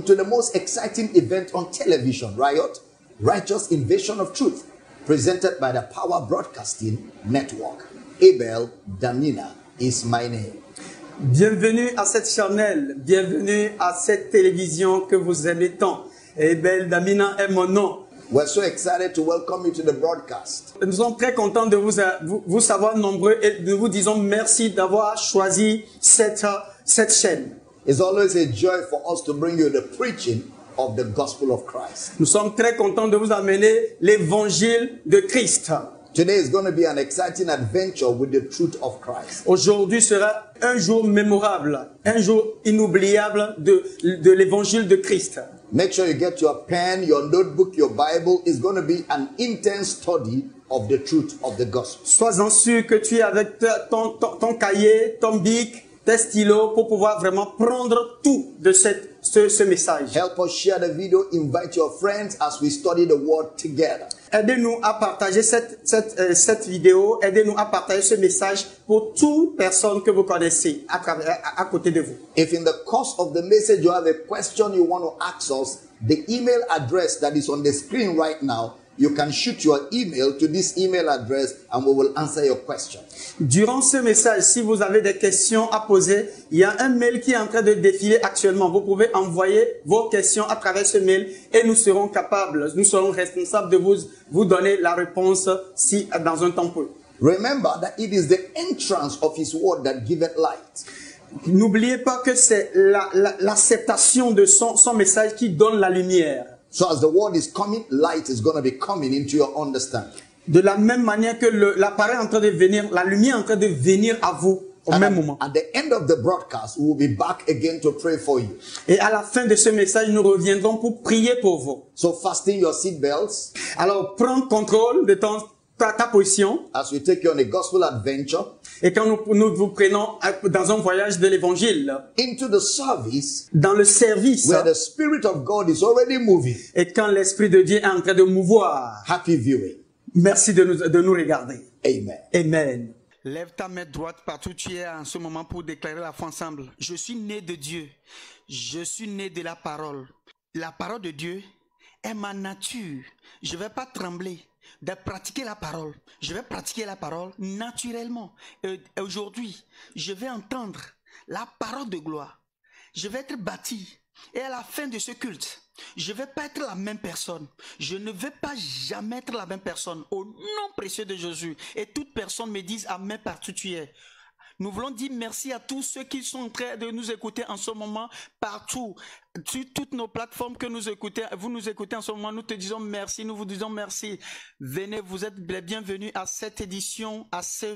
to the most exciting event on television, Riot, Righteous Invasion of Truth, presented by the Power Broadcasting Network. Abel Damina is my name. Bienvenue à cette chanel, bienvenue à cette télévision que vous aimez tant. Abel Damina est mon nom. We're so excited to welcome you to the broadcast. Nous sommes très contents de vous, vous, savoir nombreux et nous vous disons merci d'avoir choisi cette, cette chaîne. It's always a joy for us to bring you the preaching of the gospel of Christ. Nous sommes très contents de vous amener l'évangile de Christ. Today is going to be an exciting adventure with the truth of Christ. Aujourd'hui sera un jour mémorable, un jour inoubliable de, de l'évangile de Christ. Make sure you get your pen, your notebook, your Bible. It's going to be an intense study of the truth of the gospel. Sois en sûr que tu es avec ton, ton, cahier, ton bic, tes stylos pour pouvoir vraiment prendre tout de cette, ce, ce message. Help us share the video, invite your friends as we study the word together. Aidez-nous à partager cette, cette, euh, cette vidéo, aidez-nous à partager ce message pour toute personne que vous connaissez à, travers, à côté de vous. If in the course of the message you have a question you want to ask us, the email address that is on the screen right now You can shoot your email to this email address and we will answer your question. Durant ce message, si vous avez des questions à poser, il y a un mail qui est en train de défiler actuellement. Vous pouvez envoyer vos questions à travers ce mail et nous serons capables, nous serons responsables de vous, vous donner la réponse si dans un temps peu. Remember that it is the entrance of his word that giveth light. N'oubliez pas que c'est l'acceptation la, la, de son, son message qui donne la lumière. So as the word is coming, light is going to be coming into your understanding. De la même manière que l'appareil est en train de venir, la lumière est en train de venir à vous au même moment. At the end of the broadcast, we will be back again to pray for you. Et à la fin de ce message, nous reviendrons pour prier pour vous. So fasten your seat belts. Alors prends contrôle de ton ta, ta position. Et quand nous, nous vous prenons dans un voyage de l'évangile. Into the service. Dans le service. Et quand l'esprit de Dieu est en train de mouvoir. Merci de nous, de nous regarder. Amen. Amen. Lève ta main droite partout où tu es en ce moment pour déclarer la foi ensemble. Je suis né de Dieu. Je suis né de la parole. La parole de Dieu est ma nature. Je ne vais pas trembler de pratiquer la parole. Je vais pratiquer la parole naturellement. Et aujourd'hui, je vais entendre la parole de gloire. Je vais être bâti. Et à la fin de ce culte, je ne vais pas être la même personne. Je ne vais pas jamais être la même personne. Au nom précieux de Jésus. Et toute personne me dise Amen partout tu es. Nous voulons dire merci à tous ceux qui sont en train de nous écouter en ce moment, partout sur toutes nos plateformes que nous écoutez, vous nous écoutez en ce moment, nous te disons merci, nous vous disons merci. Venez, vous êtes les bienvenus à cette édition, à ce,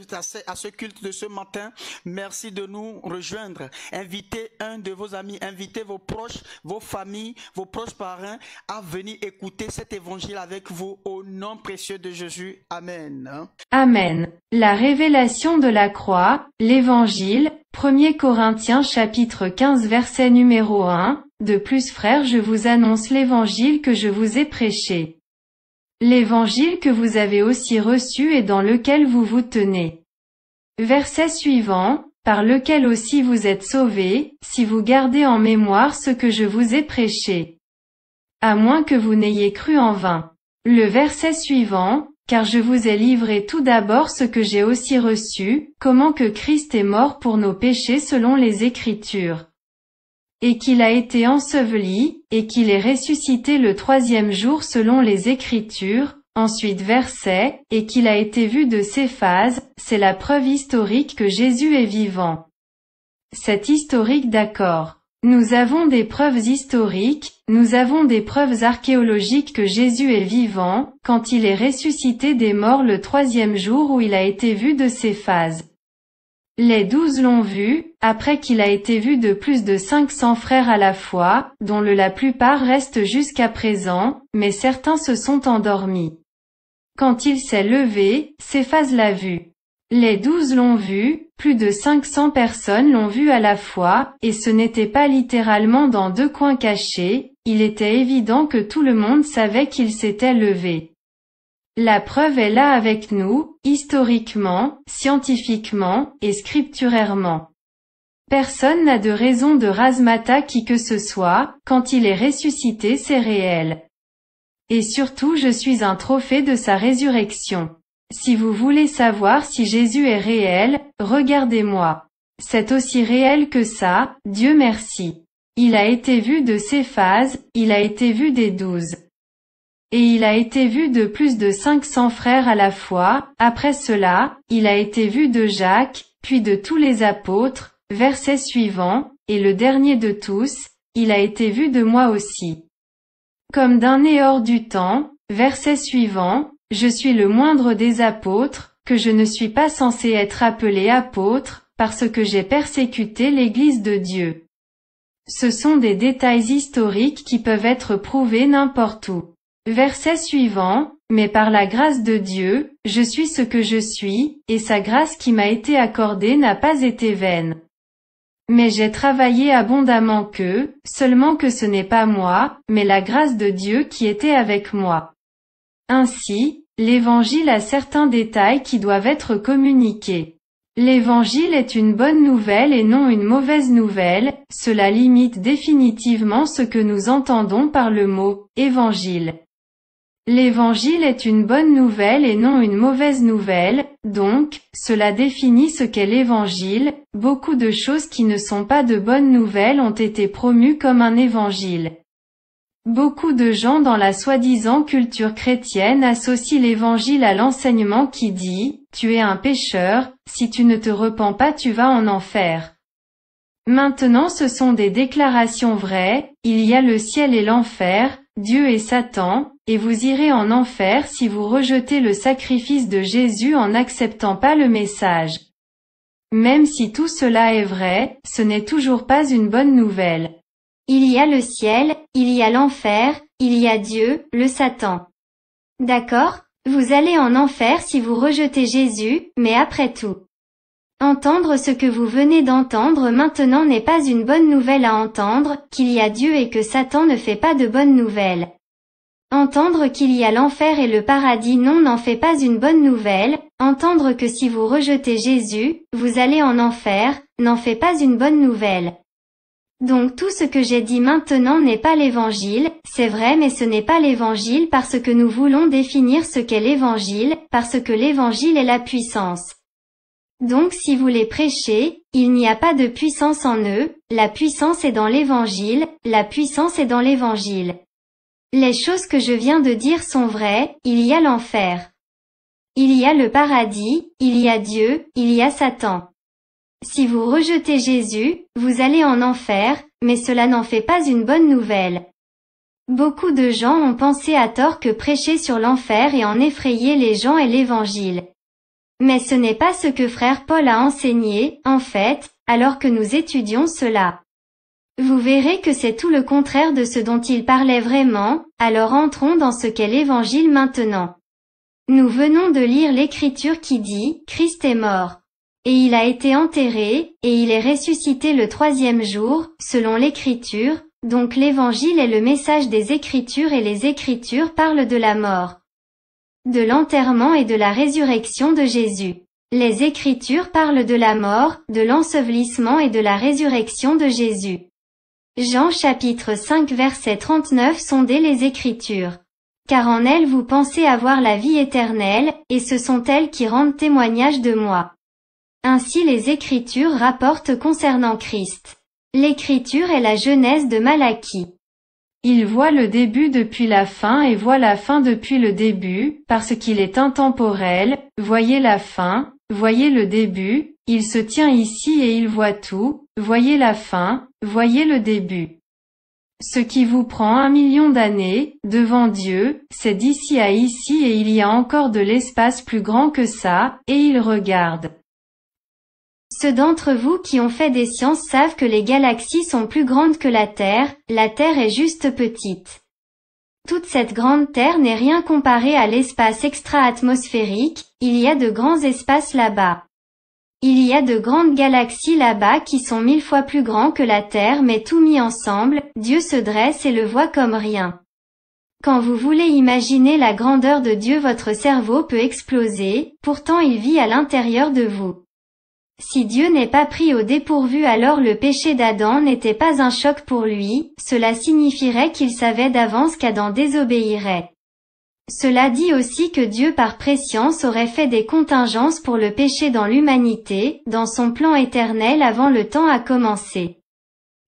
à ce, culte de ce matin. Merci de nous rejoindre. Invitez un de vos amis, invitez vos proches, vos familles, vos proches parrains à venir écouter cet évangile avec vous au nom précieux de Jésus. Amen. Amen. La révélation de la croix, l'évangile, 1 Corinthiens chapitre 15 verset numéro 1. De plus frère je vous annonce l'évangile que je vous ai prêché. L'évangile que vous avez aussi reçu et dans lequel vous vous tenez. Verset suivant, par lequel aussi vous êtes sauvés, si vous gardez en mémoire ce que je vous ai prêché. À moins que vous n'ayez cru en vain. Le verset suivant, car je vous ai livré tout d'abord ce que j'ai aussi reçu, comment que Christ est mort pour nos péchés selon les Écritures et qu'il a été enseveli, et qu'il est ressuscité le troisième jour selon les Écritures, ensuite verset, et qu'il a été vu de ses phases, c'est la preuve historique que Jésus est vivant. Cet historique d'accord. Nous avons des preuves historiques, nous avons des preuves archéologiques que Jésus est vivant, quand il est ressuscité des morts le troisième jour où il a été vu de ses phases. Les douze l'ont vu, après qu'il a été vu de plus de 500 frères à la fois, dont le la plupart restent jusqu'à présent, mais certains se sont endormis. Quand il s'est levé, s'efface la vue. Les douze l'ont vu, plus de 500 personnes l'ont vu à la fois, et ce n'était pas littéralement dans deux coins cachés, il était évident que tout le monde savait qu'il s'était levé. La preuve est là avec nous, historiquement, scientifiquement, et scripturairement. Personne n'a de raison de rasmata qui que ce soit, quand il est ressuscité c'est réel. Et surtout je suis un trophée de sa résurrection. Si vous voulez savoir si Jésus est réel, regardez-moi. C'est aussi réel que ça, Dieu merci. Il a été vu de ses phases, il a été vu des douze. Et il a été vu de plus de cinq cents frères à la fois, après cela, il a été vu de Jacques, puis de tous les apôtres, verset suivant, et le dernier de tous, il a été vu de moi aussi. Comme d'un né hors du temps, verset suivant, je suis le moindre des apôtres, que je ne suis pas censé être appelé apôtre, parce que j'ai persécuté l'Église de Dieu. Ce sont des détails historiques qui peuvent être prouvés n'importe où. Verset suivant, Mais par la grâce de Dieu, je suis ce que je suis, et sa grâce qui m'a été accordée n'a pas été vaine. Mais j'ai travaillé abondamment que, seulement que ce n'est pas moi, mais la grâce de Dieu qui était avec moi. Ainsi, l'Évangile a certains détails qui doivent être communiqués. L'Évangile est une bonne nouvelle et non une mauvaise nouvelle, cela limite définitivement ce que nous entendons par le mot « Évangile ». L'Évangile est une bonne nouvelle et non une mauvaise nouvelle, donc, cela définit ce qu'est l'Évangile, beaucoup de choses qui ne sont pas de bonnes nouvelles ont été promues comme un Évangile. Beaucoup de gens dans la soi-disant culture chrétienne associent l'Évangile à l'enseignement qui dit, tu es un pécheur, si tu ne te repens pas tu vas en enfer. Maintenant ce sont des déclarations vraies, il y a le ciel et l'enfer, Dieu et Satan, et vous irez en enfer si vous rejetez le sacrifice de Jésus en n'acceptant pas le message. Même si tout cela est vrai, ce n'est toujours pas une bonne nouvelle. Il y a le ciel, il y a l'enfer, il y a Dieu, le Satan. D'accord Vous allez en enfer si vous rejetez Jésus, mais après tout. Entendre ce que vous venez d'entendre maintenant n'est pas une bonne nouvelle à entendre, qu'il y a Dieu et que Satan ne fait pas de bonnes nouvelles. Entendre qu'il y a l'enfer et le paradis non n'en fait pas une bonne nouvelle, entendre que si vous rejetez Jésus, vous allez en enfer, n'en fait pas une bonne nouvelle. Donc tout ce que j'ai dit maintenant n'est pas l'évangile, c'est vrai mais ce n'est pas l'évangile parce que nous voulons définir ce qu'est l'évangile, parce que l'évangile est la puissance. Donc si vous les prêchez, il n'y a pas de puissance en eux, la puissance est dans l'évangile, la puissance est dans l'évangile. Les choses que je viens de dire sont vraies, il y a l'enfer. Il y a le paradis, il y a Dieu, il y a Satan. Si vous rejetez Jésus, vous allez en enfer, mais cela n'en fait pas une bonne nouvelle. Beaucoup de gens ont pensé à tort que prêcher sur l'enfer et en effrayer les gens est l'évangile. Mais ce n'est pas ce que frère Paul a enseigné, en fait, alors que nous étudions cela. Vous verrez que c'est tout le contraire de ce dont il parlait vraiment, alors entrons dans ce qu'est l'évangile maintenant. Nous venons de lire l'écriture qui dit, Christ est mort. Et il a été enterré, et il est ressuscité le troisième jour, selon l'écriture, donc l'évangile est le message des écritures et les écritures parlent de la mort, de l'enterrement et de la résurrection de Jésus. Les écritures parlent de la mort, de l'ensevelissement et de la résurrection de Jésus. Jean chapitre 5 verset 39 Sondez les Écritures. Car en elles vous pensez avoir la vie éternelle, et ce sont elles qui rendent témoignage de moi. Ainsi les Écritures rapportent concernant Christ. L'Écriture est la jeunesse de Malachie. Il voit le début depuis la fin et voit la fin depuis le début, parce qu'il est intemporel, voyez la fin, voyez le début, il se tient ici et il voit tout, voyez la fin, Voyez le début. Ce qui vous prend un million d'années, devant Dieu, c'est d'ici à ici et il y a encore de l'espace plus grand que ça, et il regarde. Ceux d'entre vous qui ont fait des sciences savent que les galaxies sont plus grandes que la Terre, la Terre est juste petite. Toute cette grande Terre n'est rien comparée à l'espace extra-atmosphérique, il y a de grands espaces là-bas. Il y a de grandes galaxies là-bas qui sont mille fois plus grands que la Terre mais tout mis ensemble, Dieu se dresse et le voit comme rien. Quand vous voulez imaginer la grandeur de Dieu votre cerveau peut exploser, pourtant il vit à l'intérieur de vous. Si Dieu n'est pas pris au dépourvu alors le péché d'Adam n'était pas un choc pour lui, cela signifierait qu'il savait d'avance qu'Adam désobéirait. Cela dit aussi que Dieu par préscience aurait fait des contingences pour le péché dans l'humanité, dans son plan éternel avant le temps à commencer.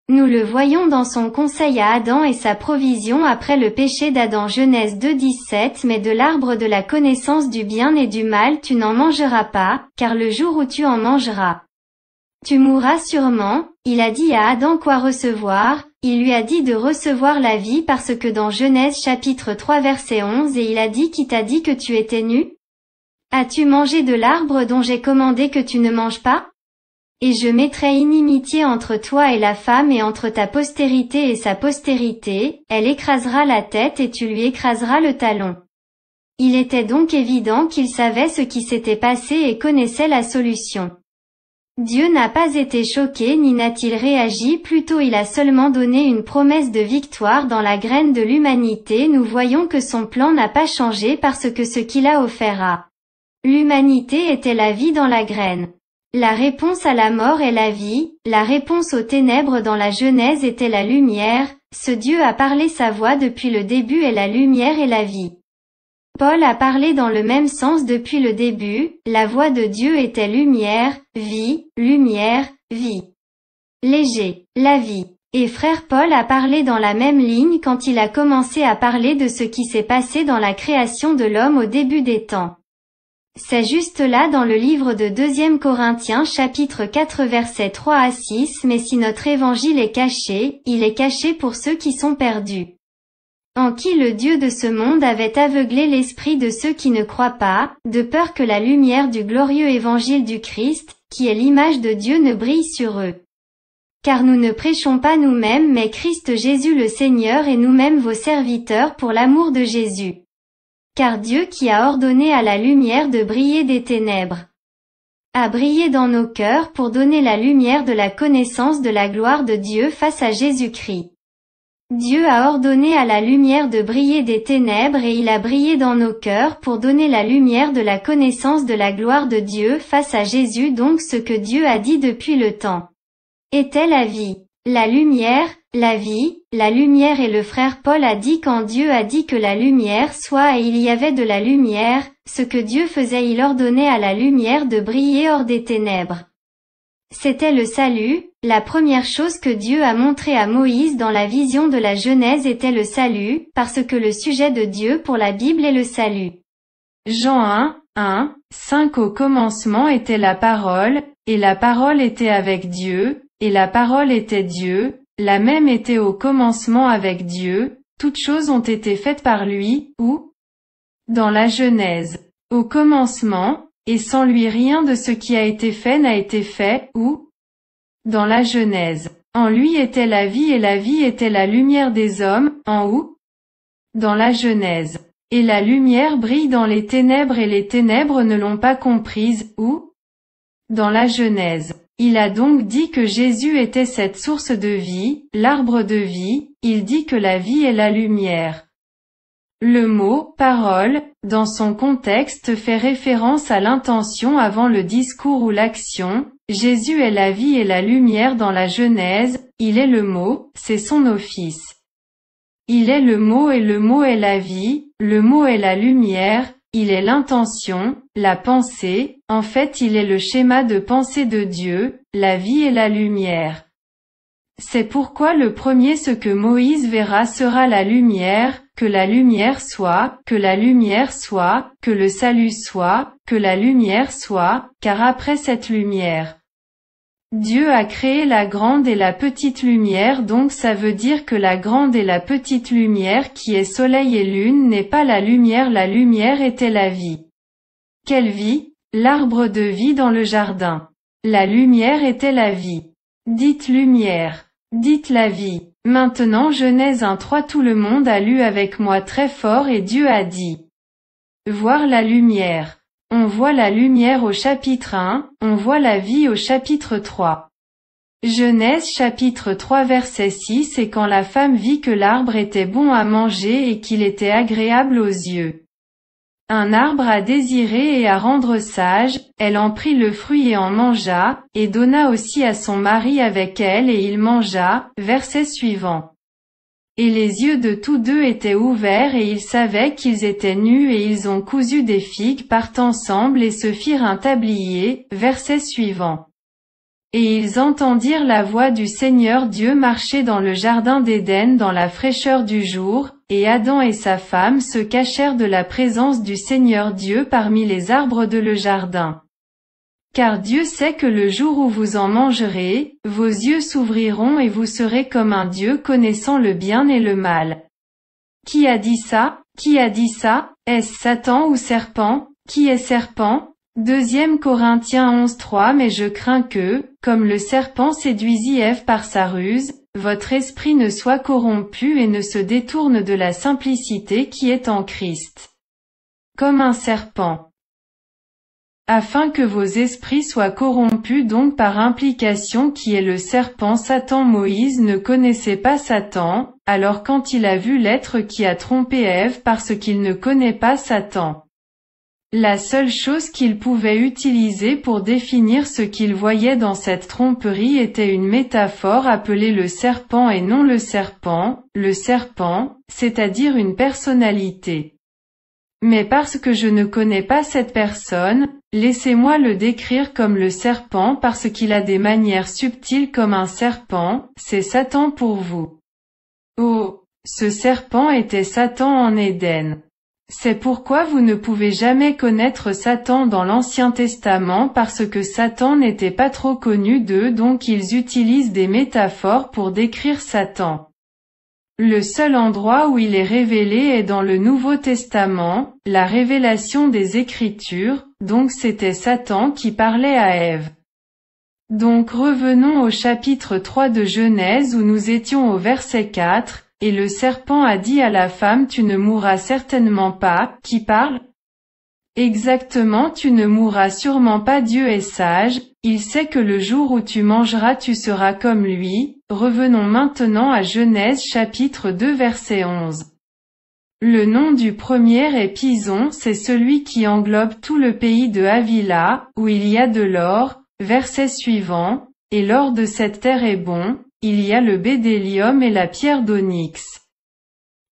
Nous le voyons dans son conseil à Adam et sa provision après le péché d'Adam Genèse 2.17 Mais de l'arbre de la connaissance du bien et du mal tu n'en mangeras pas, car le jour où tu en mangeras, tu mourras sûrement, il a dit à Adam quoi recevoir, il lui a dit de recevoir la vie parce que dans Genèse chapitre 3 verset 11 et il a dit qui t'a dit que tu étais nu As-tu mangé de l'arbre dont j'ai commandé que tu ne manges pas Et je mettrai inimitié entre toi et la femme et entre ta postérité et sa postérité, elle écrasera la tête et tu lui écraseras le talon. Il était donc évident qu'il savait ce qui s'était passé et connaissait la solution. Dieu n'a pas été choqué ni n'a-t-il réagi, plutôt il a seulement donné une promesse de victoire dans la graine de l'humanité. Nous voyons que son plan n'a pas changé parce que ce qu'il a offert à l'humanité était la vie dans la graine. La réponse à la mort est la vie, la réponse aux ténèbres dans la Genèse était la lumière, ce Dieu a parlé sa voix depuis le début et la lumière et la vie. Paul a parlé dans le même sens depuis le début, la voix de Dieu était lumière, vie, lumière, vie. Léger, la vie. Et frère Paul a parlé dans la même ligne quand il a commencé à parler de ce qui s'est passé dans la création de l'homme au début des temps. C'est juste là dans le livre de 2 Corinthiens chapitre 4 versets 3 à 6 mais si notre évangile est caché, il est caché pour ceux qui sont perdus en qui le Dieu de ce monde avait aveuglé l'esprit de ceux qui ne croient pas, de peur que la lumière du glorieux évangile du Christ, qui est l'image de Dieu ne brille sur eux. Car nous ne prêchons pas nous-mêmes mais Christ Jésus le Seigneur et nous-mêmes vos serviteurs pour l'amour de Jésus. Car Dieu qui a ordonné à la lumière de briller des ténèbres, a brillé dans nos cœurs pour donner la lumière de la connaissance de la gloire de Dieu face à Jésus-Christ. Dieu a ordonné à la lumière de briller des ténèbres et il a brillé dans nos cœurs pour donner la lumière de la connaissance de la gloire de Dieu face à Jésus donc ce que Dieu a dit depuis le temps. Était la vie. La lumière, la vie, la lumière et le frère Paul a dit quand Dieu a dit que la lumière soit et il y avait de la lumière, ce que Dieu faisait il ordonnait à la lumière de briller hors des ténèbres. C'était le salut, la première chose que Dieu a montré à Moïse dans la vision de la Genèse était le salut, parce que le sujet de Dieu pour la Bible est le salut. Jean 1, 1, 5 Au commencement était la parole, et la parole était avec Dieu, et la parole était Dieu, la même était au commencement avec Dieu, toutes choses ont été faites par lui, ou dans la Genèse. Au commencement, et sans lui rien de ce qui a été fait n'a été fait, ou dans la Genèse. En lui était la vie et la vie était la lumière des hommes, en où, dans la Genèse. Et la lumière brille dans les ténèbres et les ténèbres ne l'ont pas comprise, ou dans la Genèse. Il a donc dit que Jésus était cette source de vie, l'arbre de vie, il dit que la vie est la lumière. Le mot « parole », dans son contexte fait référence à l'intention avant le discours ou l'action, Jésus est la vie et la lumière dans la Genèse, il est le mot, c'est son office. Il est le mot et le mot est la vie, le mot est la lumière, il est l'intention, la pensée, en fait il est le schéma de pensée de Dieu, la vie et la lumière. C'est pourquoi le premier ce que Moïse verra sera la lumière, que la lumière soit, que la lumière soit, que le salut soit, que la lumière soit, car après cette lumière, Dieu a créé la grande et la petite lumière donc ça veut dire que la grande et la petite lumière qui est soleil et lune n'est pas la lumière la lumière était la vie. Quelle vie L'arbre de vie dans le jardin. La lumière était la vie. Dites lumière. Dites la vie. Maintenant Genèse trois, Tout le monde a lu avec moi très fort et Dieu a dit. Voir la lumière. On voit la lumière au chapitre 1, on voit la vie au chapitre 3. Genèse chapitre 3 verset 6 Et quand la femme vit que l'arbre était bon à manger et qu'il était agréable aux yeux, un arbre à désirer et à rendre sage, elle en prit le fruit et en mangea, et donna aussi à son mari avec elle et il mangea, verset suivant. Et les yeux de tous deux étaient ouverts et ils savaient qu'ils étaient nus et ils ont cousu des figues partent ensemble et se firent un tablier, verset suivant. Et ils entendirent la voix du Seigneur Dieu marcher dans le jardin d'Éden dans la fraîcheur du jour, et Adam et sa femme se cachèrent de la présence du Seigneur Dieu parmi les arbres de le jardin. Car Dieu sait que le jour où vous en mangerez, vos yeux s'ouvriront et vous serez comme un Dieu connaissant le bien et le mal. Qui a dit ça Qui a dit ça Est-ce Satan ou serpent Qui est serpent Deuxième Corinthiens 11-3 Mais je crains que, comme le serpent séduisit Ève par sa ruse, votre esprit ne soit corrompu et ne se détourne de la simplicité qui est en Christ. Comme un serpent. Afin que vos esprits soient corrompus donc par implication qui est le serpent Satan Moïse ne connaissait pas Satan, alors quand il a vu l'être qui a trompé Ève parce qu'il ne connaît pas Satan. La seule chose qu'il pouvait utiliser pour définir ce qu'il voyait dans cette tromperie était une métaphore appelée le serpent et non le serpent, le serpent, c'est-à-dire une personnalité. Mais parce que je ne connais pas cette personne, laissez-moi le décrire comme le serpent parce qu'il a des manières subtiles comme un serpent, c'est Satan pour vous. Oh, ce serpent était Satan en Éden. C'est pourquoi vous ne pouvez jamais connaître Satan dans l'Ancien Testament parce que Satan n'était pas trop connu d'eux donc ils utilisent des métaphores pour décrire Satan. Le seul endroit où il est révélé est dans le Nouveau Testament, la révélation des Écritures, donc c'était Satan qui parlait à Ève. Donc revenons au chapitre 3 de Genèse où nous étions au verset 4, et le serpent a dit à la femme Tu ne mourras certainement pas, qui parle Exactement tu ne mourras sûrement pas Dieu est sage, il sait que le jour où tu mangeras tu seras comme lui. Revenons maintenant à Genèse chapitre 2 verset 11. Le nom du premier est Pison, c'est celui qui englobe tout le pays de Avila, où il y a de l'or, verset suivant, et l'or de cette terre est bon, il y a le bédélium et la pierre d'onyx.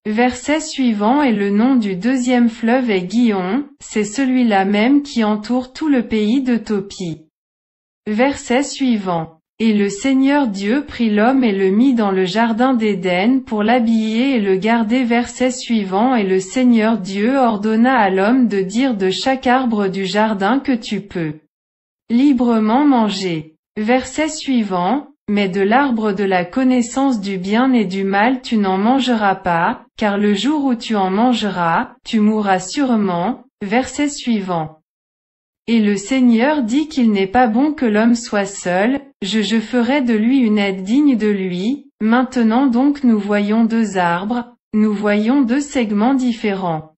Verset suivant et le nom du deuxième fleuve est Guion, c'est celui-là même qui entoure tout le pays de Topie. Verset suivant. Et le Seigneur Dieu prit l'homme et le mit dans le jardin d'Éden pour l'habiller et le garder. Verset suivant et le Seigneur Dieu ordonna à l'homme de dire de chaque arbre du jardin que tu peux librement manger. Verset suivant, mais de l'arbre de la connaissance du bien et du mal tu n'en mangeras pas, car le jour où tu en mangeras, tu mourras sûrement. Verset suivant. Et le Seigneur dit qu'il n'est pas bon que l'homme soit seul, je je ferai de lui une aide digne de lui. Maintenant donc nous voyons deux arbres, nous voyons deux segments différents.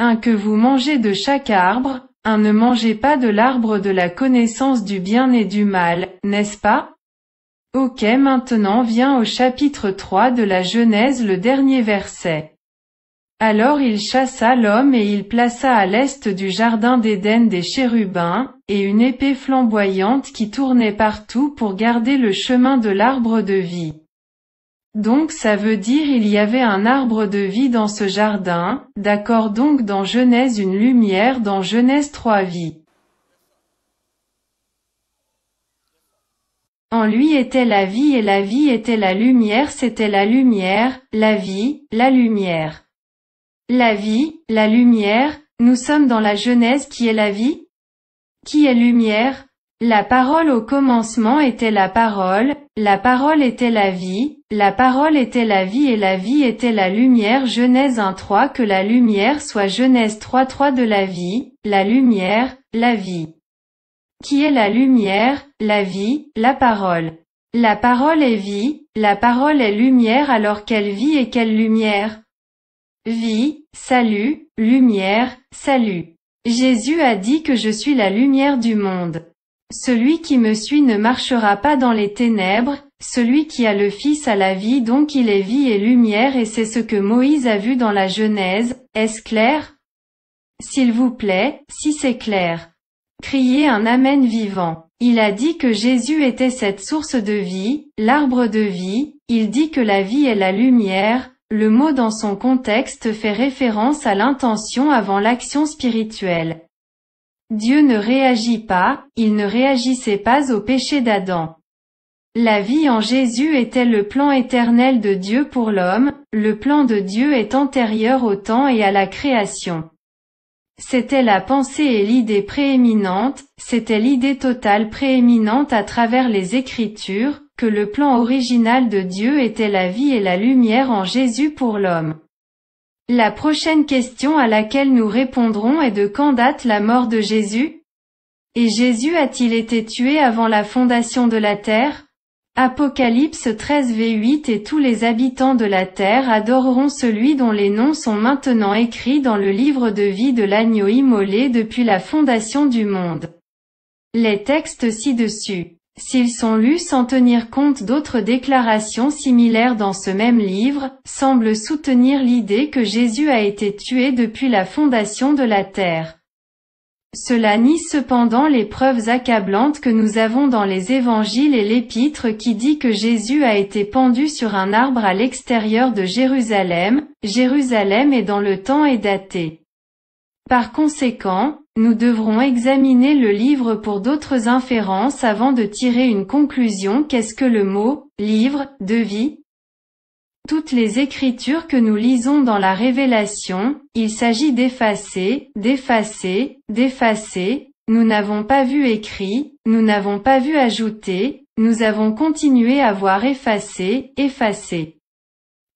Un que vous mangez de chaque arbre, un ne mangez pas de l'arbre de la connaissance du bien et du mal, n'est-ce pas Ok maintenant vient au chapitre 3 de la Genèse le dernier verset. Alors il chassa l'homme et il plaça à l'est du jardin d'Éden des chérubins, et une épée flamboyante qui tournait partout pour garder le chemin de l'arbre de vie. Donc ça veut dire il y avait un arbre de vie dans ce jardin, d'accord donc dans Genèse une lumière dans Genèse 3 vie. En lui était la vie et la vie était la lumière, c'était la lumière, la vie, la lumière. La vie, la lumière, nous sommes dans la Genèse qui est la vie Qui est lumière La parole au commencement était la parole, la parole était la vie, la parole était la vie et la vie était la lumière Genèse 1.3 Que la lumière soit Genèse 3.3 de la vie, la lumière, la vie qui est la lumière, la vie, la parole. La parole est vie, la parole est lumière alors quelle vie et quelle lumière Vie, salut, lumière, salut. Jésus a dit que je suis la lumière du monde. Celui qui me suit ne marchera pas dans les ténèbres, celui qui a le Fils a la vie donc il est vie et lumière et c'est ce que Moïse a vu dans la Genèse, est-ce clair S'il vous plaît, si c'est clair crier un Amen vivant. Il a dit que Jésus était cette source de vie, l'arbre de vie, il dit que la vie est la lumière, le mot dans son contexte fait référence à l'intention avant l'action spirituelle. Dieu ne réagit pas, il ne réagissait pas au péché d'Adam. La vie en Jésus était le plan éternel de Dieu pour l'homme, le plan de Dieu est antérieur au temps et à la création. C'était la pensée et l'idée prééminente, c'était l'idée totale prééminente à travers les Écritures, que le plan original de Dieu était la vie et la lumière en Jésus pour l'homme. La prochaine question à laquelle nous répondrons est de quand date la mort de Jésus Et Jésus a-t-il été tué avant la fondation de la terre Apocalypse 13 v8 Et tous les habitants de la terre adoreront celui dont les noms sont maintenant écrits dans le livre de vie de l'agneau immolé depuis la fondation du monde. Les textes ci-dessus, s'ils sont lus sans tenir compte d'autres déclarations similaires dans ce même livre, semblent soutenir l'idée que Jésus a été tué depuis la fondation de la terre. Cela nie cependant les preuves accablantes que nous avons dans les évangiles et l'épître qui dit que Jésus a été pendu sur un arbre à l'extérieur de Jérusalem, Jérusalem est dans le temps et daté. Par conséquent, nous devrons examiner le livre pour d'autres inférences avant de tirer une conclusion qu'est-ce que le mot « livre » de vie toutes les écritures que nous lisons dans la Révélation, il s'agit d'effacer, d'effacer, d'effacer, nous n'avons pas vu écrit, nous n'avons pas vu ajouter, nous avons continué à voir effacer, effacer.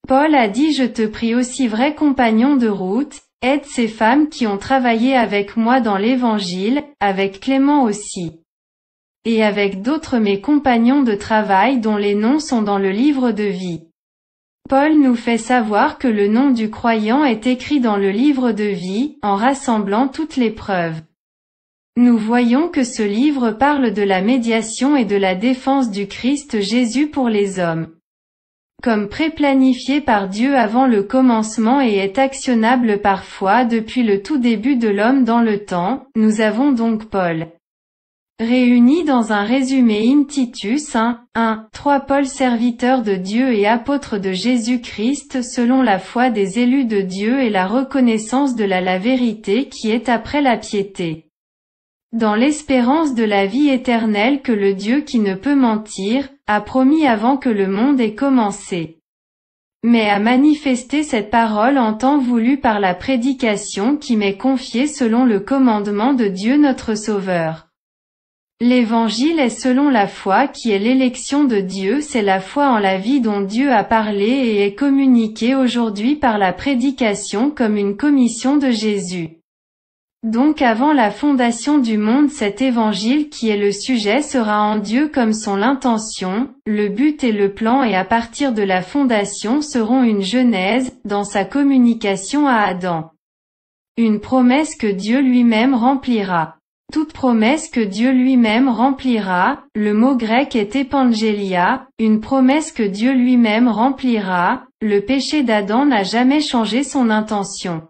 Paul a dit Je te prie aussi vrai compagnon de route, aide ces femmes qui ont travaillé avec moi dans l'Évangile, avec Clément aussi. Et avec d'autres mes compagnons de travail dont les noms sont dans le livre de vie. Paul nous fait savoir que le nom du croyant est écrit dans le livre de vie, en rassemblant toutes les preuves. Nous voyons que ce livre parle de la médiation et de la défense du Christ Jésus pour les hommes. Comme préplanifié par Dieu avant le commencement et est actionnable parfois depuis le tout début de l'homme dans le temps, nous avons donc Paul réunis dans un résumé in Titus 1, 1, 3 Paul serviteur de Dieu et apôtre de Jésus-Christ selon la foi des élus de Dieu et la reconnaissance de la, la vérité qui est après la piété. Dans l'espérance de la vie éternelle que le Dieu qui ne peut mentir, a promis avant que le monde ait commencé mais a manifesté cette parole en temps voulu par la prédication qui m'est confiée selon le commandement de Dieu notre Sauveur. L'évangile est selon la foi qui est l'élection de Dieu, c'est la foi en la vie dont Dieu a parlé et est communiqué aujourd'hui par la prédication comme une commission de Jésus. Donc avant la fondation du monde cet évangile qui est le sujet sera en Dieu comme son intention, le but et le plan et à partir de la fondation seront une genèse, dans sa communication à Adam. Une promesse que Dieu lui-même remplira. Toute promesse que Dieu lui-même remplira, le mot grec est épangélia, une promesse que Dieu lui-même remplira, le péché d'Adam n'a jamais changé son intention.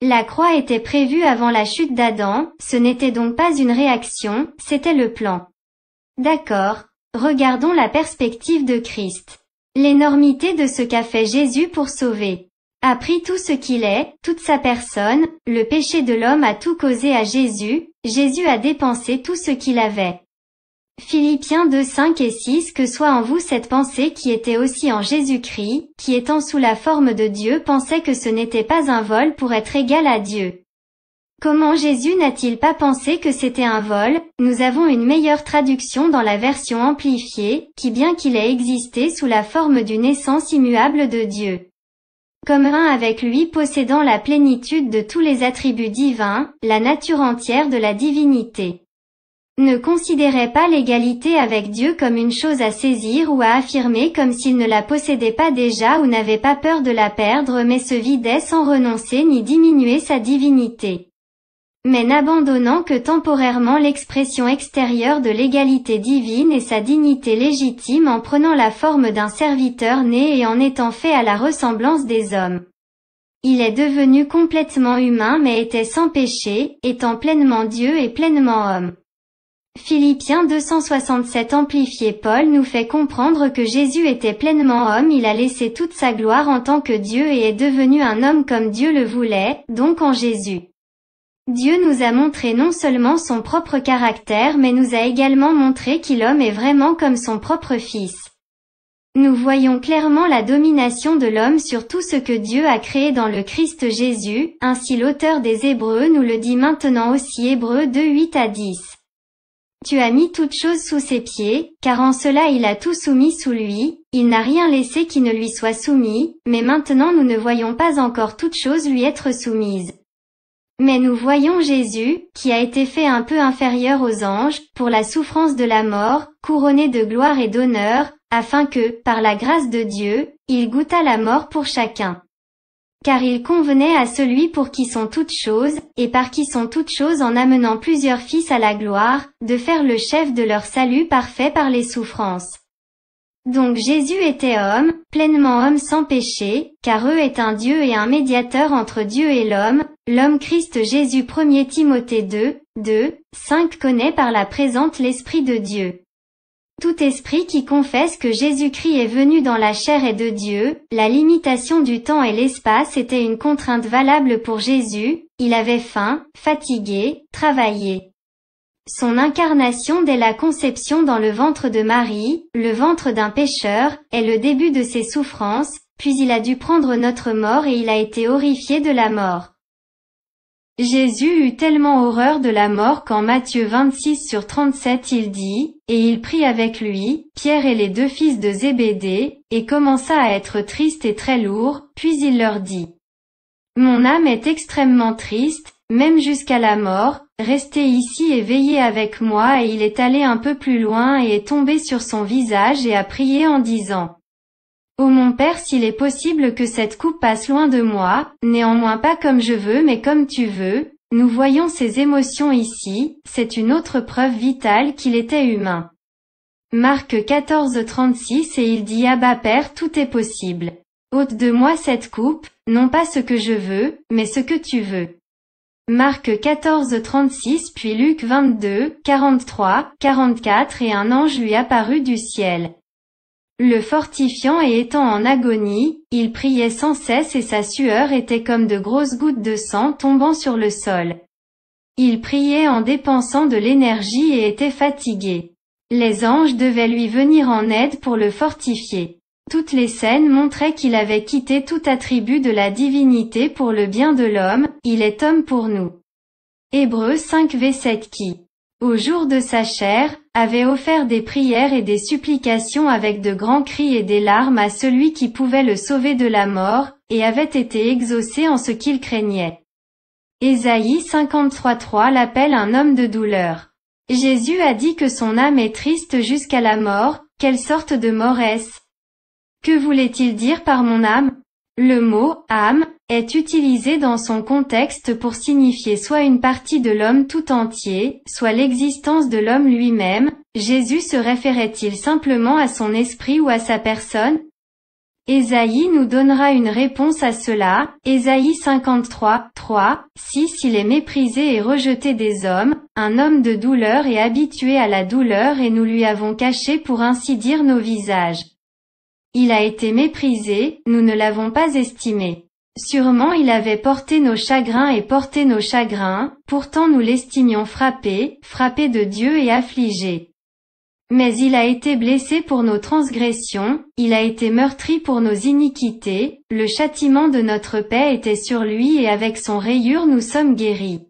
La croix était prévue avant la chute d'Adam, ce n'était donc pas une réaction, c'était le plan. D'accord. Regardons la perspective de Christ. L'énormité de ce qu'a fait Jésus pour sauver a pris tout ce qu'il est, toute sa personne, le péché de l'homme a tout causé à Jésus, Jésus a dépensé tout ce qu'il avait. Philippiens 2 5 et 6 Que soit en vous cette pensée qui était aussi en Jésus-Christ, qui étant sous la forme de Dieu pensait que ce n'était pas un vol pour être égal à Dieu. Comment Jésus n'a-t-il pas pensé que c'était un vol Nous avons une meilleure traduction dans la version amplifiée, qui bien qu'il ait existé sous la forme d'une essence immuable de Dieu comme un avec lui possédant la plénitude de tous les attributs divins, la nature entière de la divinité. Ne considérez pas l'égalité avec Dieu comme une chose à saisir ou à affirmer comme s'il ne la possédait pas déjà ou n'avait pas peur de la perdre mais se vidait sans renoncer ni diminuer sa divinité mais n'abandonnant que temporairement l'expression extérieure de l'égalité divine et sa dignité légitime en prenant la forme d'un serviteur né et en étant fait à la ressemblance des hommes. Il est devenu complètement humain mais était sans péché, étant pleinement Dieu et pleinement homme. Philippiens 267 amplifié Paul nous fait comprendre que Jésus était pleinement homme, il a laissé toute sa gloire en tant que Dieu et est devenu un homme comme Dieu le voulait, donc en Jésus. Dieu nous a montré non seulement son propre caractère mais nous a également montré qu'il homme est vraiment comme son propre fils. Nous voyons clairement la domination de l'homme sur tout ce que Dieu a créé dans le Christ Jésus, ainsi l'auteur des Hébreux nous le dit maintenant aussi Hébreux 2 8 à 10. Tu as mis toutes choses sous ses pieds, car en cela il a tout soumis sous lui, il n'a rien laissé qui ne lui soit soumis, mais maintenant nous ne voyons pas encore toute chose lui être soumise. Mais nous voyons Jésus, qui a été fait un peu inférieur aux anges, pour la souffrance de la mort, couronné de gloire et d'honneur, afin que, par la grâce de Dieu, il goûtât la mort pour chacun. Car il convenait à celui pour qui sont toutes choses, et par qui sont toutes choses en amenant plusieurs fils à la gloire, de faire le chef de leur salut parfait par les souffrances. Donc Jésus était homme, pleinement homme sans péché, car eux est un Dieu et un médiateur entre Dieu et l'homme, l'homme Christ Jésus 1 Timothée 2, 2, 5 connaît par la présente l'Esprit de Dieu. Tout esprit qui confesse que Jésus-Christ est venu dans la chair et de Dieu, la limitation du temps et l'espace était une contrainte valable pour Jésus, il avait faim, fatigué, travaillé. Son incarnation dès la conception dans le ventre de Marie, le ventre d'un pécheur, est le début de ses souffrances, puis il a dû prendre notre mort et il a été horrifié de la mort. Jésus eut tellement horreur de la mort qu'en Matthieu 26 sur 37 il dit, Et il prit avec lui, Pierre et les deux fils de Zébédée, et commença à être triste et très lourd, puis il leur dit, Mon âme est extrêmement triste, même jusqu'à la mort, restez ici et veillez avec moi et il est allé un peu plus loin et est tombé sur son visage et a prié en disant Ô oh mon Père s'il est possible que cette coupe passe loin de moi, néanmoins pas comme je veux mais comme tu veux, nous voyons ces émotions ici, c'est une autre preuve vitale qu'il était humain. Marc 14 36 et il dit bas Père tout est possible. ôte de moi cette coupe, non pas ce que je veux, mais ce que tu veux. Marc 14 36 puis Luc 22, 43, 44 et un ange lui apparut du ciel. Le fortifiant et étant en agonie, il priait sans cesse et sa sueur était comme de grosses gouttes de sang tombant sur le sol. Il priait en dépensant de l'énergie et était fatigué. Les anges devaient lui venir en aide pour le fortifier. Toutes les scènes montraient qu'il avait quitté tout attribut de la divinité pour le bien de l'homme, il est homme pour nous. Hébreu 5 v7 qui, au jour de sa chair, avait offert des prières et des supplications avec de grands cris et des larmes à celui qui pouvait le sauver de la mort, et avait été exaucé en ce qu'il craignait. Ésaïe 53.3 l'appelle un homme de douleur. Jésus a dit que son âme est triste jusqu'à la mort, quelle sorte de mort est-ce que voulait-il dire par mon âme Le mot « âme » est utilisé dans son contexte pour signifier soit une partie de l'homme tout entier, soit l'existence de l'homme lui-même. Jésus se référait-il simplement à son esprit ou à sa personne Ésaïe nous donnera une réponse à cela, Ésaïe 53, 3, 6 Il est méprisé et rejeté des hommes, un homme de douleur et habitué à la douleur et nous lui avons caché pour ainsi dire nos visages. Il a été méprisé, nous ne l'avons pas estimé. Sûrement il avait porté nos chagrins et porté nos chagrins, pourtant nous l'estimions frappé, frappé de Dieu et affligé. Mais il a été blessé pour nos transgressions, il a été meurtri pour nos iniquités, le châtiment de notre paix était sur lui et avec son rayure nous sommes guéris.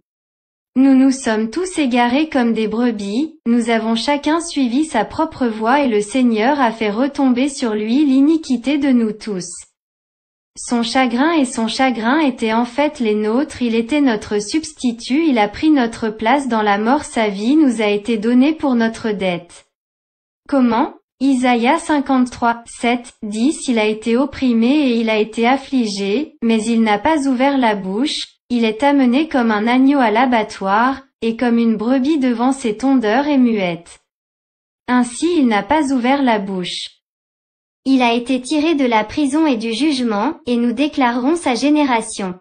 Nous nous sommes tous égarés comme des brebis, nous avons chacun suivi sa propre voie et le Seigneur a fait retomber sur lui l'iniquité de nous tous. Son chagrin et son chagrin étaient en fait les nôtres, il était notre substitut, il a pris notre place dans la mort, sa vie nous a été donnée pour notre dette. Comment Isaïe 53, 7, 10 Il a été opprimé et il a été affligé, mais il n'a pas ouvert la bouche, il est amené comme un agneau à l'abattoir, et comme une brebis devant ses tondeurs et muettes. Ainsi il n'a pas ouvert la bouche. Il a été tiré de la prison et du jugement, et nous déclarerons sa génération.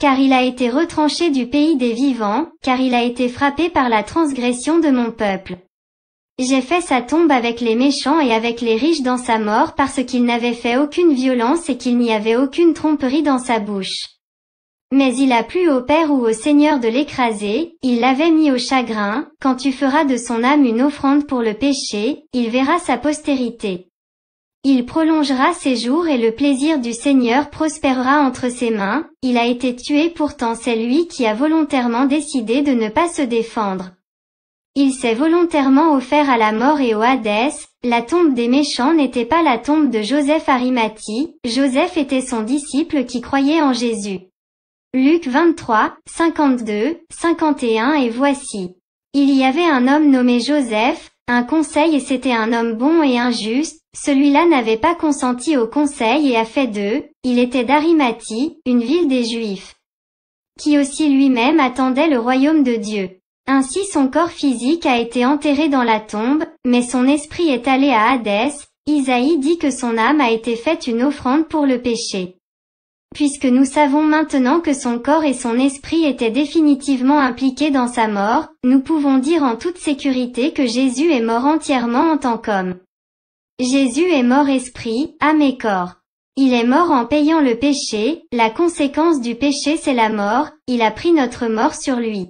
Car il a été retranché du pays des vivants, car il a été frappé par la transgression de mon peuple. J'ai fait sa tombe avec les méchants et avec les riches dans sa mort parce qu'il n'avait fait aucune violence et qu'il n'y avait aucune tromperie dans sa bouche. Mais il a plu au Père ou au Seigneur de l'écraser, il l'avait mis au chagrin, quand tu feras de son âme une offrande pour le péché, il verra sa postérité. Il prolongera ses jours et le plaisir du Seigneur prospérera entre ses mains, il a été tué pourtant c'est lui qui a volontairement décidé de ne pas se défendre. Il s'est volontairement offert à la mort et au Hadès, la tombe des méchants n'était pas la tombe de Joseph Arimati, Joseph était son disciple qui croyait en Jésus. Luc 23, 52, 51 et voici. Il y avait un homme nommé Joseph, un conseil et c'était un homme bon et injuste, celui-là n'avait pas consenti au conseil et a fait d'eux, il était d'Arimathie, une ville des Juifs, qui aussi lui-même attendait le royaume de Dieu. Ainsi son corps physique a été enterré dans la tombe, mais son esprit est allé à Hadès, Isaïe dit que son âme a été faite une offrande pour le péché. Puisque nous savons maintenant que son corps et son esprit étaient définitivement impliqués dans sa mort, nous pouvons dire en toute sécurité que Jésus est mort entièrement en tant qu'homme. Jésus est mort esprit, âme et corps. Il est mort en payant le péché, la conséquence du péché c'est la mort, il a pris notre mort sur lui.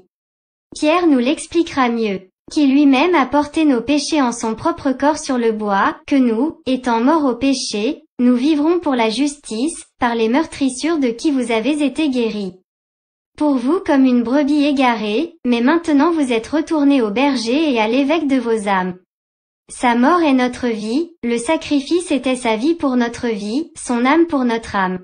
Pierre nous l'expliquera mieux. Qui lui-même a porté nos péchés en son propre corps sur le bois, que nous, étant morts au péché, nous vivrons pour la justice, par les meurtrissures de qui vous avez été guéris. Pour vous comme une brebis égarée, mais maintenant vous êtes retourné au berger et à l'évêque de vos âmes. Sa mort est notre vie, le sacrifice était sa vie pour notre vie, son âme pour notre âme.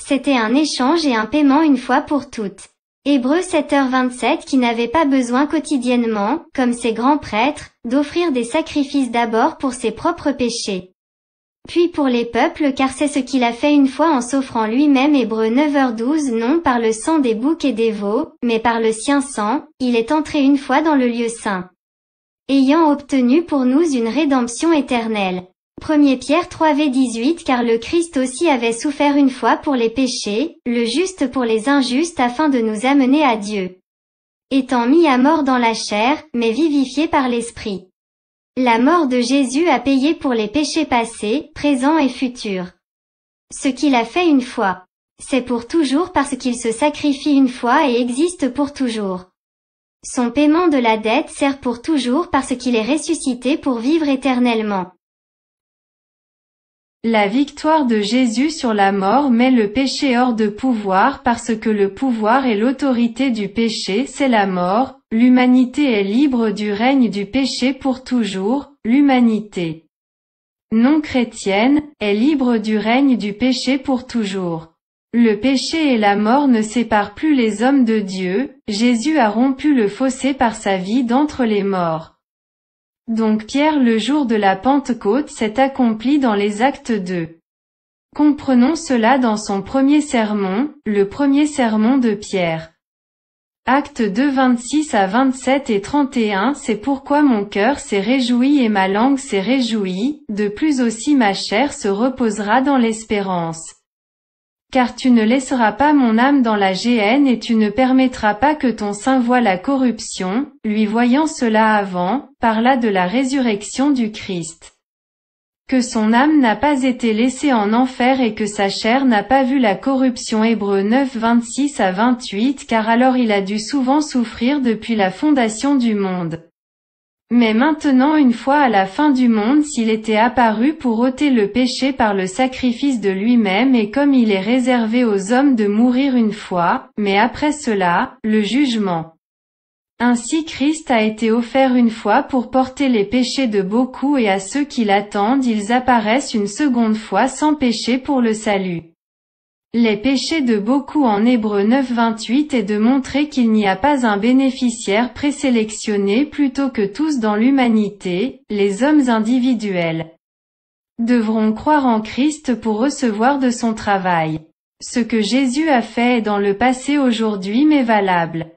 C'était un échange et un paiement une fois pour toutes. Hébreux 7h27 qui n'avait pas besoin quotidiennement, comme ses grands prêtres, d'offrir des sacrifices d'abord pour ses propres péchés. Puis pour les peuples car c'est ce qu'il a fait une fois en s'offrant lui-même Hébreu 9h12 non par le sang des boucs et des veaux, mais par le sien sang, il est entré une fois dans le lieu saint. Ayant obtenu pour nous une rédemption éternelle. 1 Pierre 3v 18 car le Christ aussi avait souffert une fois pour les péchés, le juste pour les injustes afin de nous amener à Dieu. Étant mis à mort dans la chair, mais vivifié par l'esprit. La mort de Jésus a payé pour les péchés passés, présents et futurs. Ce qu'il a fait une fois. C'est pour toujours parce qu'il se sacrifie une fois et existe pour toujours. Son paiement de la dette sert pour toujours parce qu'il est ressuscité pour vivre éternellement. La victoire de Jésus sur la mort met le péché hors de pouvoir parce que le pouvoir et l'autorité du péché c'est la mort, L'humanité est libre du règne du péché pour toujours, l'humanité non chrétienne, est libre du règne du péché pour toujours. Le péché et la mort ne séparent plus les hommes de Dieu, Jésus a rompu le fossé par sa vie d'entre les morts. Donc Pierre le jour de la Pentecôte s'est accompli dans les actes 2. Comprenons cela dans son premier sermon, le premier sermon de Pierre. Actes 2 26 à 27 et 31 C'est pourquoi mon cœur s'est réjoui et ma langue s'est réjouie, de plus aussi ma chair se reposera dans l'espérance. Car tu ne laisseras pas mon âme dans la géhenne et tu ne permettras pas que ton sein voie la corruption, lui voyant cela avant, par là de la résurrection du Christ que son âme n'a pas été laissée en enfer et que sa chair n'a pas vu la corruption. Hébreux 9 26 à 28 car alors il a dû souvent souffrir depuis la fondation du monde. Mais maintenant une fois à la fin du monde s'il était apparu pour ôter le péché par le sacrifice de lui-même et comme il est réservé aux hommes de mourir une fois, mais après cela, le jugement. Ainsi Christ a été offert une fois pour porter les péchés de beaucoup et à ceux qui l'attendent ils apparaissent une seconde fois sans péché pour le salut. Les péchés de beaucoup en Hébreu 9.28 est de montrer qu'il n'y a pas un bénéficiaire présélectionné plutôt que tous dans l'humanité, les hommes individuels devront croire en Christ pour recevoir de son travail. Ce que Jésus a fait est dans le passé aujourd'hui mais valable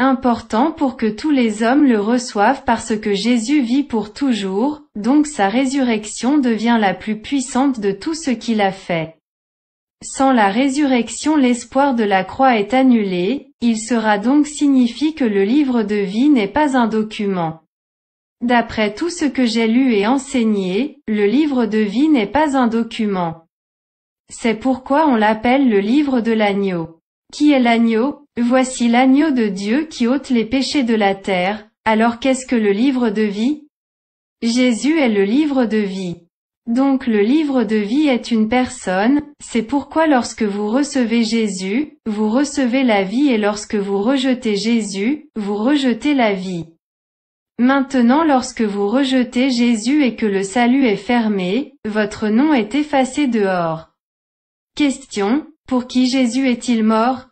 important pour que tous les hommes le reçoivent parce que Jésus vit pour toujours, donc sa résurrection devient la plus puissante de tout ce qu'il a fait. Sans la résurrection l'espoir de la croix est annulé, il sera donc signifié que le livre de vie n'est pas un document. D'après tout ce que j'ai lu et enseigné, le livre de vie n'est pas un document. C'est pourquoi on l'appelle le livre de l'agneau. Qui est l'agneau Voici l'agneau de Dieu qui ôte les péchés de la terre. Alors qu'est-ce que le livre de vie Jésus est le livre de vie. Donc le livre de vie est une personne, c'est pourquoi lorsque vous recevez Jésus, vous recevez la vie et lorsque vous rejetez Jésus, vous rejetez la vie. Maintenant lorsque vous rejetez Jésus et que le salut est fermé, votre nom est effacé dehors. Question, pour qui Jésus est-il mort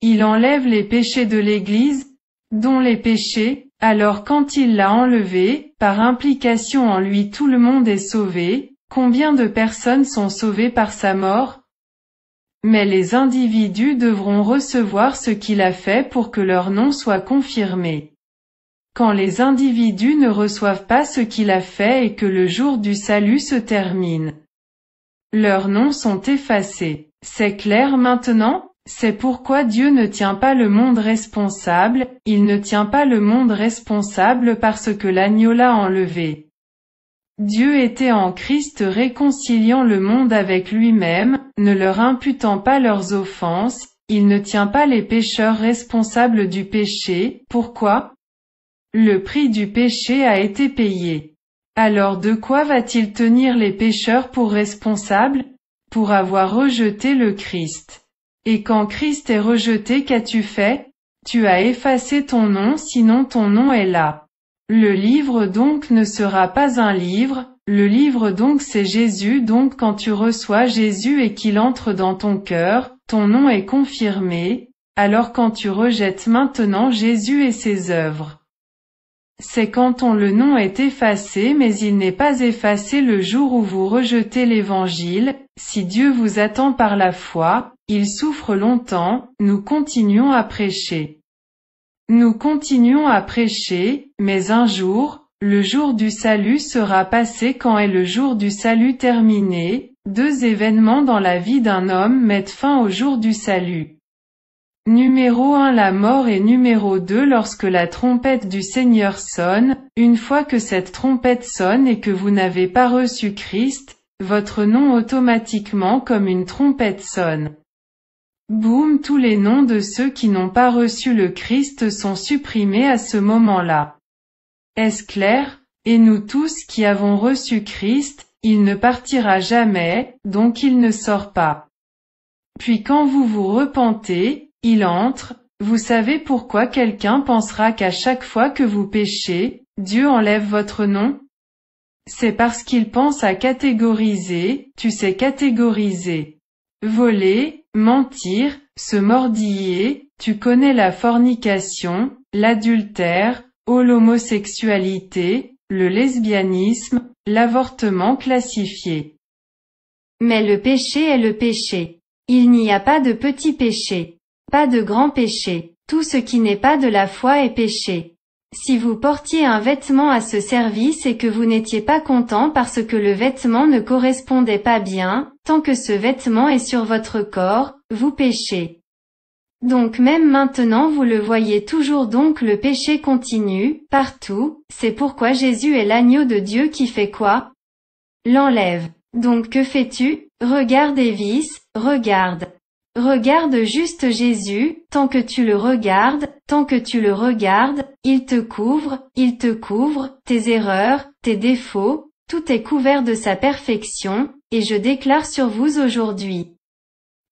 Il enlève les péchés de l'Église, dont les péchés, alors quand il l'a enlevé, par implication en lui tout le monde est sauvé, combien de personnes sont sauvées par sa mort Mais les individus devront recevoir ce qu'il a fait pour que leur nom soit confirmé. Quand les individus ne reçoivent pas ce qu'il a fait et que le jour du salut se termine, leurs noms sont effacés. C'est clair maintenant C'est pourquoi Dieu ne tient pas le monde responsable, il ne tient pas le monde responsable parce que l'agneau l'a enlevé. Dieu était en Christ réconciliant le monde avec lui-même, ne leur imputant pas leurs offenses, il ne tient pas les pécheurs responsables du péché, pourquoi Le prix du péché a été payé. Alors de quoi va-t-il tenir les pécheurs pour responsables Pour avoir rejeté le Christ. Et quand Christ est rejeté, qu'as-tu fait Tu as effacé ton nom sinon ton nom est là. Le livre donc ne sera pas un livre, le livre donc c'est Jésus donc quand tu reçois Jésus et qu'il entre dans ton cœur, ton nom est confirmé, alors quand tu rejettes maintenant Jésus et ses œuvres. C'est quand on le nom est effacé mais il n'est pas effacé le jour où vous rejetez l'évangile, si Dieu vous attend par la foi, il souffre longtemps, nous continuons à prêcher. Nous continuons à prêcher, mais un jour, le jour du salut sera passé quand est le jour du salut terminé, deux événements dans la vie d'un homme mettent fin au jour du salut. Numéro 1 la mort et numéro 2 lorsque la trompette du Seigneur sonne, une fois que cette trompette sonne et que vous n'avez pas reçu Christ, votre nom automatiquement comme une trompette sonne. Boum tous les noms de ceux qui n'ont pas reçu le Christ sont supprimés à ce moment-là. Est-ce clair Et nous tous qui avons reçu Christ, il ne partira jamais, donc il ne sort pas. Puis quand vous vous repentez, il entre, vous savez pourquoi quelqu'un pensera qu'à chaque fois que vous péchez, Dieu enlève votre nom C'est parce qu'il pense à catégoriser, tu sais catégoriser. Voler, mentir, se mordiller, tu connais la fornication, l'adultère, l'homosexualité, le lesbianisme, l'avortement classifié. Mais le péché est le péché. Il n'y a pas de petit péché. Pas de grand péché. Tout ce qui n'est pas de la foi est péché. Si vous portiez un vêtement à ce service et que vous n'étiez pas content parce que le vêtement ne correspondait pas bien, tant que ce vêtement est sur votre corps, vous péchez. Donc même maintenant vous le voyez toujours donc le péché continue, partout, c'est pourquoi Jésus est l'agneau de Dieu qui fait quoi L'enlève. Donc que fais-tu Regarde et regarde. Regarde juste Jésus, tant que tu le regardes, tant que tu le regardes, il te couvre, il te couvre, tes erreurs, tes défauts, tout est couvert de sa perfection, et je déclare sur vous aujourd'hui.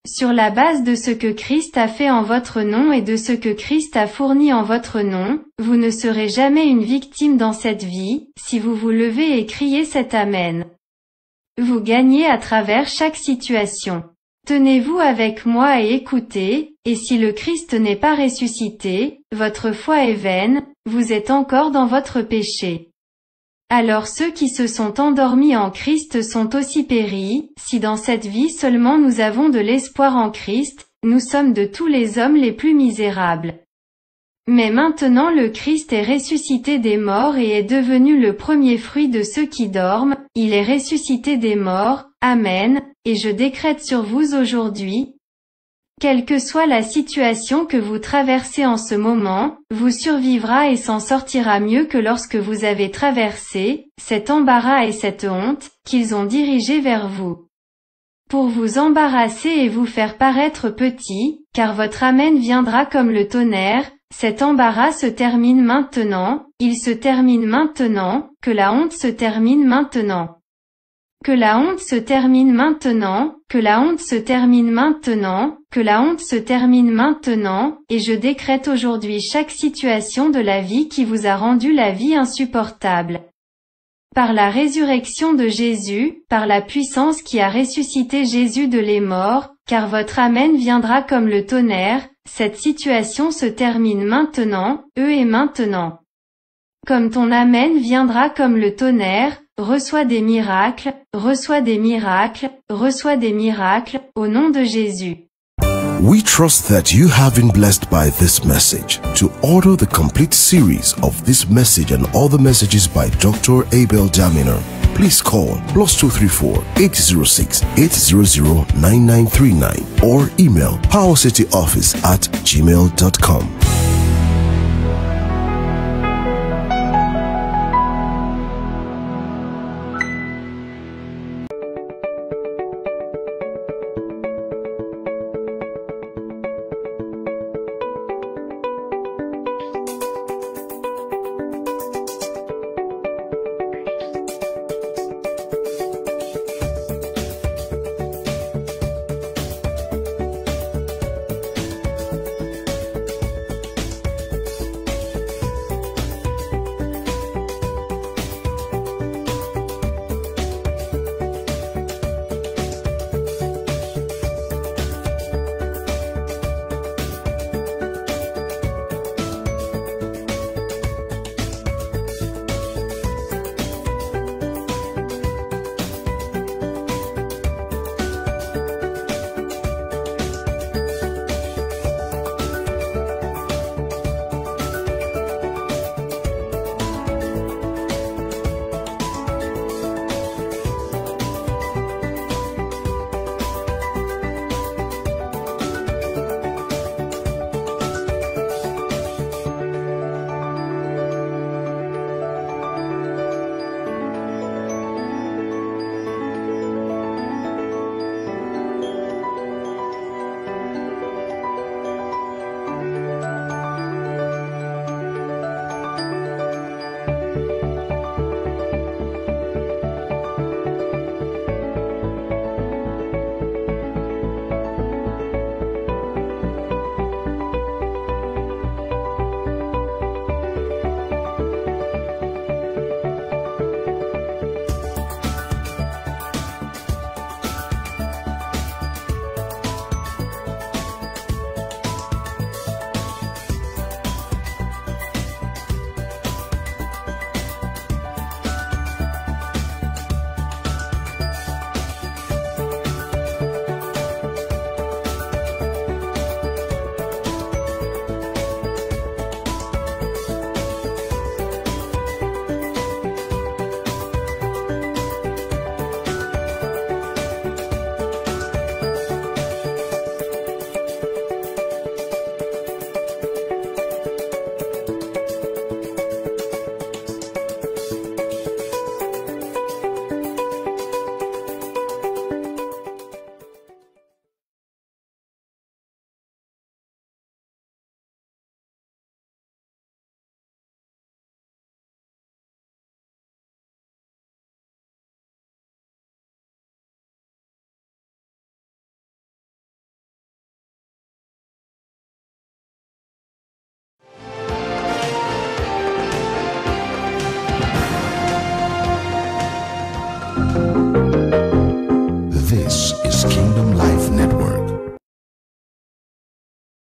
Sur la base de ce que Christ a fait en votre nom et de ce que Christ a fourni en votre nom, vous ne serez jamais une victime dans cette vie, si vous vous levez et criez cet Amen. Vous gagnez à travers chaque situation. Tenez-vous avec moi et écoutez, et si le Christ n'est pas ressuscité, votre foi est vaine, vous êtes encore dans votre péché. Alors ceux qui se sont endormis en Christ sont aussi péris, si dans cette vie seulement nous avons de l'espoir en Christ, nous sommes de tous les hommes les plus misérables. Mais maintenant le Christ est ressuscité des morts et est devenu le premier fruit de ceux qui dorment, il est ressuscité des morts, Amen, et je décrète sur vous aujourd'hui, quelle que soit la situation que vous traversez en ce moment, vous survivra et s'en sortira mieux que lorsque vous avez traversé, cet embarras et cette honte, qu'ils ont dirigé vers vous pour vous embarrasser et vous faire paraître petit, car votre Amen viendra comme le tonnerre, cet embarras se termine maintenant, il se termine maintenant, que la honte se termine maintenant. Que la honte se termine maintenant, que la honte se termine maintenant, que la honte se termine maintenant, et je décrète aujourd'hui chaque situation de la vie qui vous a rendu la vie insupportable. Par la résurrection de Jésus, par la puissance qui a ressuscité Jésus de les morts, car votre Amen viendra comme le tonnerre, cette situation se termine maintenant, eux et maintenant. Comme ton Amen viendra comme le tonnerre, reçois des miracles, reçois des miracles, reçois des miracles, au nom de Jésus. We trust that you have been blessed by this message. To order the complete series of this message and all the messages by Dr. Abel Daminer, please call plus 234-806-800-9939 or email powercityoffice at gmail.com.